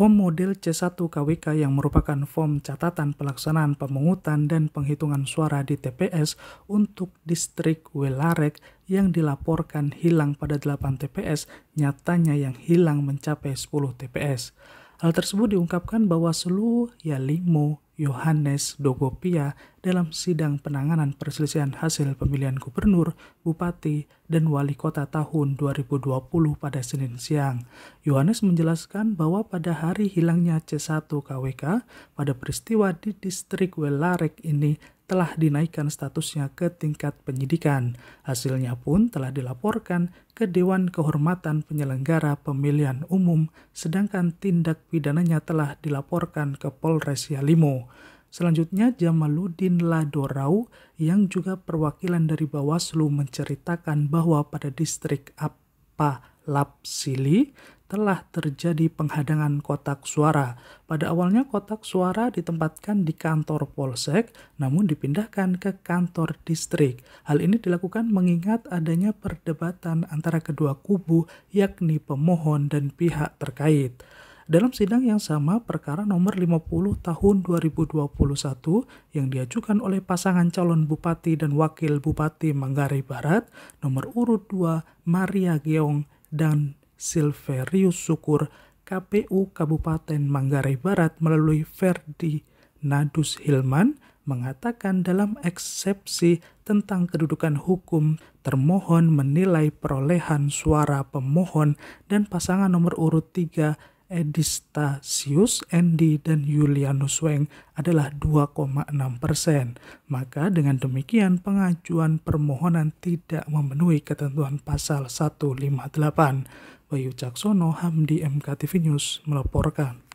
Form model C1 KWK yang merupakan form catatan pelaksanaan pemungutan dan penghitungan suara di TPS untuk distrik Welarek yang dilaporkan hilang pada 8 TPS, nyatanya yang hilang mencapai 10 TPS. Hal tersebut diungkapkan bahwa seluruh Yalimo Yohanes Dogopia dalam sidang penanganan perselisihan hasil pemilihan gubernur, bupati, dan wali kota tahun 2020 pada Senin siang. Yohanes menjelaskan bahwa pada hari hilangnya C1 KWK pada peristiwa di distrik Welarek ini telah dinaikkan statusnya ke tingkat penyidikan. Hasilnya pun telah dilaporkan ke Dewan Kehormatan Penyelenggara Pemilihan Umum, sedangkan tindak pidananya telah dilaporkan ke Polres Yalimo. Selanjutnya Jamaluddin Ladorau yang juga perwakilan dari Bawaslu menceritakan bahwa pada distrik Apa Lapsili telah terjadi penghadangan kotak suara. Pada awalnya kotak suara ditempatkan di kantor polsek, namun dipindahkan ke kantor distrik. Hal ini dilakukan mengingat adanya perdebatan antara kedua kubu, yakni pemohon dan pihak terkait. Dalam sidang yang sama, perkara nomor 50 tahun 2021 yang diajukan oleh pasangan calon bupati dan wakil bupati Manggarai Barat, nomor urut 2 Maria Geong dan Silverius Syukur, KPU Kabupaten Manggarai Barat melalui Ferdi Nadus Hilman mengatakan dalam eksepsi tentang kedudukan hukum, termohon menilai perolehan suara pemohon dan pasangan nomor urut 3 Edistasius Endi dan Julianus Weng adalah 2,6 persen. Maka dengan demikian pengajuan permohonan tidak memenuhi ketentuan pasal 158. Bayu Caksono, Hamdi MKTV News melaporkan.